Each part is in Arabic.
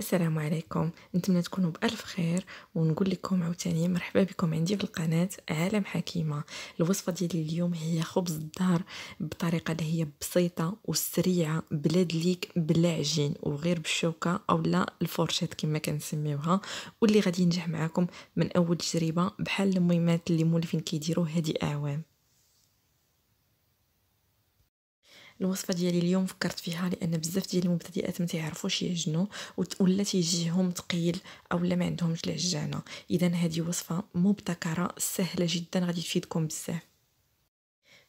السلام عليكم نتمنى تكونوا بالف خير ونقول لكم عاوتاني مرحبا بكم عندي في القناه عالم حكيمه الوصفه ديال اليوم هي خبز الدار بطريقه اللي هي بسيطه وسريعه بلا دليك بلا عجين وغير بالشوكه اولا الفورشات كما كنسميوها واللي غادي ينجح معاكم من اول تجربه بحال الميمات اللي مولفين كيديروا هذه اعوام الوصفه ديالي اليوم فكرت فيها لان بزاف ديال المبتدئات ما تيعرفوش يعجنوا ولا تيجيهم ثقيل اولا ما عندهمش العجانه اذا هذه وصفه مبتكره سهله جدا غادي تفيدكم بزاف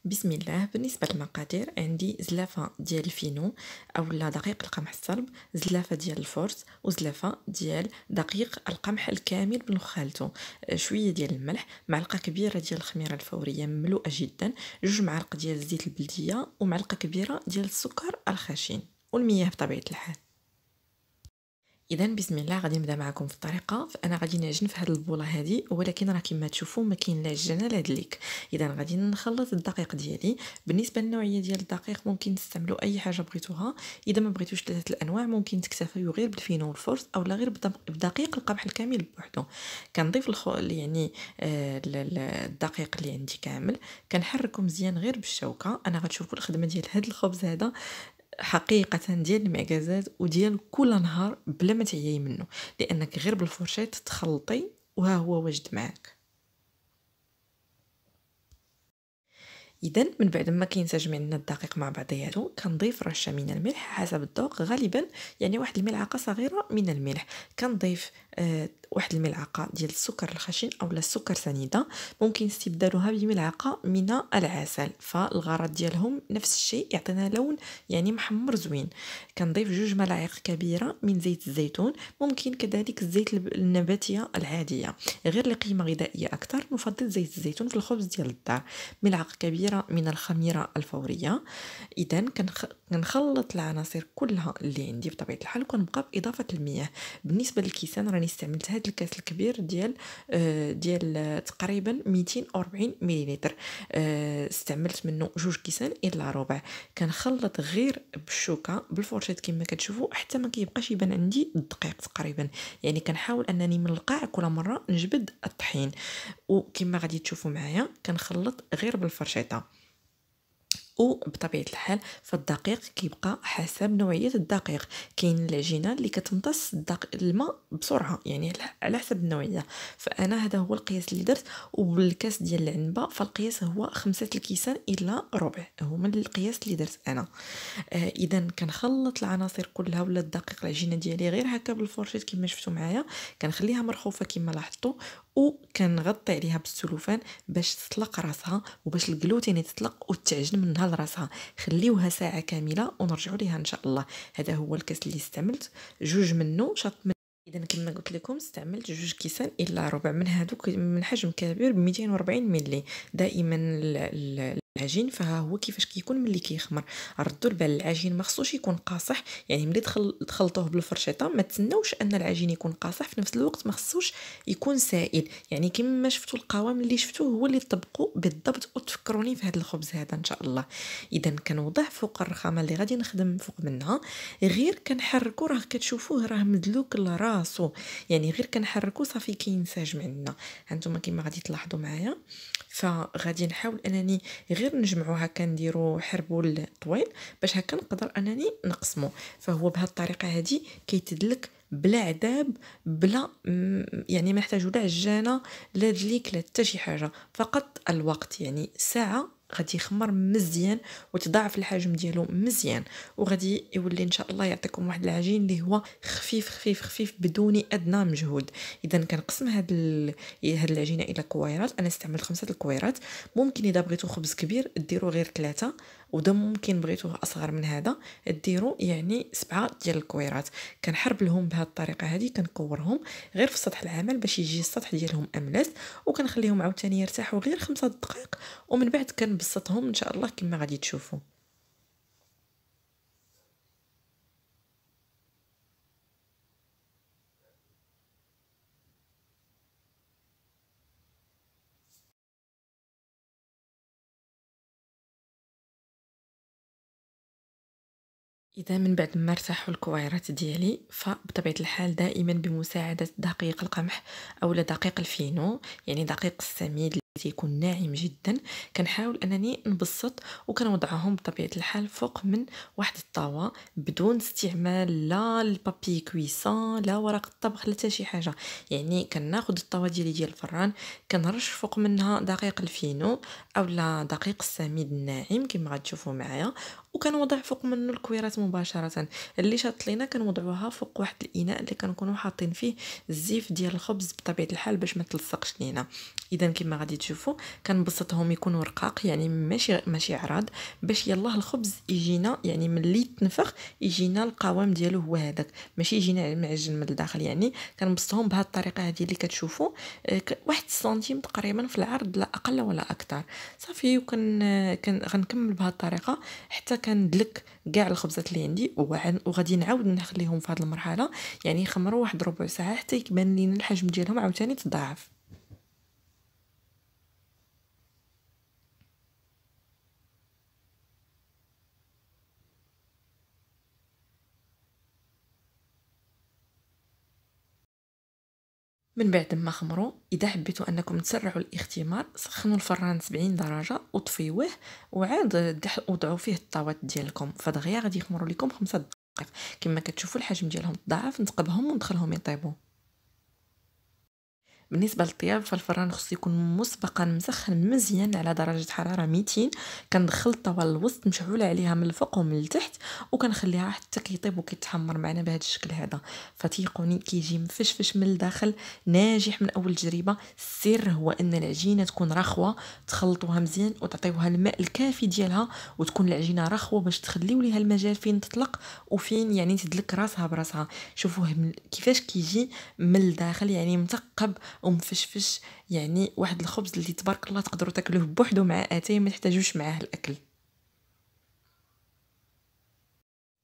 بسم الله بالنسبه للمقادير عندي زلافه ديال الفينو اولا دقيق القمح الصلب زلافه ديال الفورس وزلافه ديال دقيق القمح الكامل بنخالته آه، شويه ديال الملح معلقه كبيره ديال الخميره الفوريه مملوءه جدا جوج معالق ديال الزيت البلديه ومعلقه كبيره ديال السكر الخشن والمياه بطبيعه الحال اذا بسم الله غادي نبدا معكم في الطريقه فانا غادي نعجن في هذه البوله هذه ولكن راه كما تشوفوا ما كاين لا عجانه لا دليك اذا غادي نخلط الدقيق ديالي بالنسبه للنوعيه ديال الدقيق ممكن تستعملوا اي حاجه بغيتوها اذا ما بغيتوش ثلاثه الانواع ممكن تكتفيوا غير بالفينول فورس او لا غير بدقيق القمح الكامل بوحدو كنضيف الخو... يعني آه، الدقيق اللي عندي كامل كنحركو مزيان غير بالشوكه انا غتشوفوا الخدمه ديال هذا الخبز هذا حقيقه ديال المعكازات وديال كل نهار بلا ما تعيي منه لانك غير بالفرشيط تخلطي وها هو واجد معاك اذا من بعد ما كينسجم عندنا الدقيق مع بعضياته كنضيف رشه من الملح حسب الذوق غالبا يعني واحد الملعقه صغيره من الملح كنضيف آه، واحد الملعقه ديال السكر الخشن أو السكر سنيده ممكن استبدالها بملعقه من العسل فالغرض ديالهم نفس الشيء يعطينا لون يعني محمر زوين كنضيف جوج ملاعق كبيره من زيت الزيتون ممكن كذلك الزيت النباتيه العاديه غير لقيمه غذائيه اكثر نفضل زيت الزيتون في الخبز ديال الدار ملعقه كبيره من الخميره الفوريه اذا كنخلط العناصر كلها اللي عندي بطبيعه الحال وكنبقى باضافه المياه بالنسبه للكيسان راني استعملت هذا الكاس الكبير ديال آه، ديال تقريبا 240 مليلتر آه، استعملت منه جوج كيسان الا ربع كنخلط غير بالشوكه بالفرشاه كما كتشوفوا حتى ما كيبقاش يبان عندي الدقيق تقريبا يعني كنحاول انني من القاع كل مره نجبد الطحين وكما غادي تشوفوا معايا كنخلط غير بالفرشيطه وبطبيعه الحال فالدقيق كيبقى حسب نوعيه الدقيق كاين العجينه اللي كتمتص الماء بسرعه يعني على حسب النوعيه فانا هذا هو القياس اللي درت وبالكاس ديال العنبه فالقياس هو خمسة الكيسان الا ربع هو من القياس اللي درت انا آه اذا كنخلط العناصر كلها ولا الدقيق العجينه ديالي غير هكا بالفرشيط كما شفتوا معايا كنخليها مرخوفه كما لاحظتوا وكنغطي عليها بالسلوفان باش تطلق راسها وباش الجلوتين يتطلق وتعجن منها لراسها خليوها ساعه كامله ونرجعوا ليها ان شاء الله هذا هو الكاس اللي استعملت جوج منه شط من اذا كما قلت لكم استعملت جوج كيسان الا ربع من هذوك من حجم كبير ب 240 ملي دائما العجين فها هو كيفاش كيكون ملي كيخمر ردوا البال العجين ما خصوش يكون قاصح يعني ملي دخل تخلطوه بالفرشيطه ما تسناوش ان العجين يكون قاصح في نفس الوقت ما خصوش يكون سائل يعني كما شفتوا القوام اللي شفتوه هو اللي طبقوا بالضبط وتفكروني في هذا الخبز هذا ان شاء الله اذا كنوضع فوق الرخامه اللي غادي نخدم فوق منها غير كنحركو راه كتشوفوه راه مدلوك لراسو يعني غير كنحركو صافي كينسجم عندنا هانتوما كما غادي تلاحظوا معايا فغادي نحاول انني غير نجمعو هكا نديرو حربول طويل باش هكا نقدر انني نقسمو فهو بهاد الطريقه هذه كيتدلك بلا عذاب بلا يعني ما نحتاجو لا عجانه لا دليك لا حتى شي حاجه فقط الوقت يعني ساعه غادي يخمر مزيان وتضاعف الحجم ديالو مزيان وغادي يولي ان شاء الله يعطيكم واحد العجين اللي هو خفيف خفيف خفيف بدون ادنى مجهود اذا كنقسم هاد ال... هاد العجينه الى كويرات انا استعملت خمسه الكويرات ممكن اذا بغيتو خبز كبير ديروا غير ثلاثه وده ممكن بغيتوه اصغر من هذا ديروا يعني سبعه ديال الكويرات كنحرب لهم بهذه الطريقه هذه كنكورهم غير في سطح العمل باش يجي السطح ديالهم املس وكنخليهم عاوتاني يرتاحوا غير خمسة دقائق ومن بعد كنبسطهم ان شاء الله كما غادي تشوفوا إذا من بعد ما ارتاحوا الكويرات ديالي فبطبيعة الحال دائما بمساعدة دقيق القمح أولا دقيق الفينو يعني دقيق السميد اللي تيكون ناعم جدا كنحاول انني نبسط وكنوضعهم بطبيعه الحال فوق من واحد الطاوه بدون استعمال لا البابي كويسان لا ورق الطبخ لا شي حاجه يعني كناخذ الطاوه ديالي ديال الفران كنرش فوق منها دقيق الفينو اولا دقيق السميد الناعم كما غتشوفوا معايا وكنوضع فوق منه الكويرات مباشره اللي شاط لينا كنوضعوها فوق واحد الاناء اللي كنكونوا حاطين فيه الزيف ديال الخبز بطبيعه الحال باش ما تلصقش لينا اذا كما غادي تشوفوا كنبسطهم يكونوا رقاق يعني ماشي ماشي عراض باش يالله الخبز يجينا يعني ملي تنفخ يجينا القوام ديالو هو هذاك ماشي يجينا معجن من الداخل يعني كنبسطهم بهذه الطريقه هذه اللي كتشوفوا آه، واحد سنتيم تقريبا في العرض لا اقل ولا اكثر صافي وكن آه، كن غنكمل بهذه الطريقه حتى كندلك كاع الخبزات اللي عندي وغادي نعاود نخليهم في هذه المرحله يعني يخمروا واحد ربع ساعه حتى يبان لينا الحجم ديالهم عاوتاني تضاعف من بعد ما خمروا اذا حبيتوا انكم تسرعوا الاختمار سخنوا الفران 70 درجه وطفيوه وعاد وضعوا فيه الطاوات ديالكم فدغيا غادي يخمروا لكم 5 دقائق كما كتشوفوا الحجم ديالهم تضاعف نتقبهم وندخلهم يطيبوا بالنسبه للطياب فالفران خصو يكون مسبقا مسخن مزيان على درجه حراره 200 كندخل الطاوه الوسط مشعوله عليها من الفوق ومن التحت وكنخليها حتى كيطيب وكيتحمر معنا بهذا الشكل هذا فتيقوني كيجي مفشفش من الداخل ناجح من اول تجربه السر هو ان العجينه تكون رخوه تخلطوها مزيان وتعطيوها الماء الكافي ديالها وتكون العجينه رخوه باش تخليو ليها المجال فين تطلق وفين يعني تدلك راسها براسها شوفوه كيفاش كيجي من الداخل يعني مثقب ومفشفش يعني واحد الخبز اللي تبارك الله تقدروا تاكلوه بوحدو مع اتاي ما تحتاجوش معاه الاكل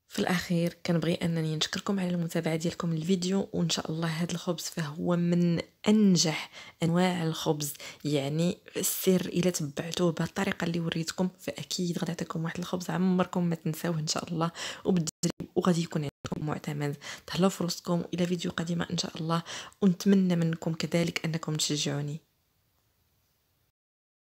في الاخير كنبغي انني نشكركم على المتابعه ديالكم للفيديو وان شاء الله هذا الخبز فهو من انجح انواع الخبز يعني السر الا تبعتوه بالطريقه اللي وريتكم فاكيد غادي يعطيكم واحد الخبز عمركم ما تنساوه ان شاء الله وبدي التدريب وغادي يكون عندكم معتمد تهلاو في الى فيديو قادمه ان شاء الله ونتمنى منكم كذلك انكم تشجعوني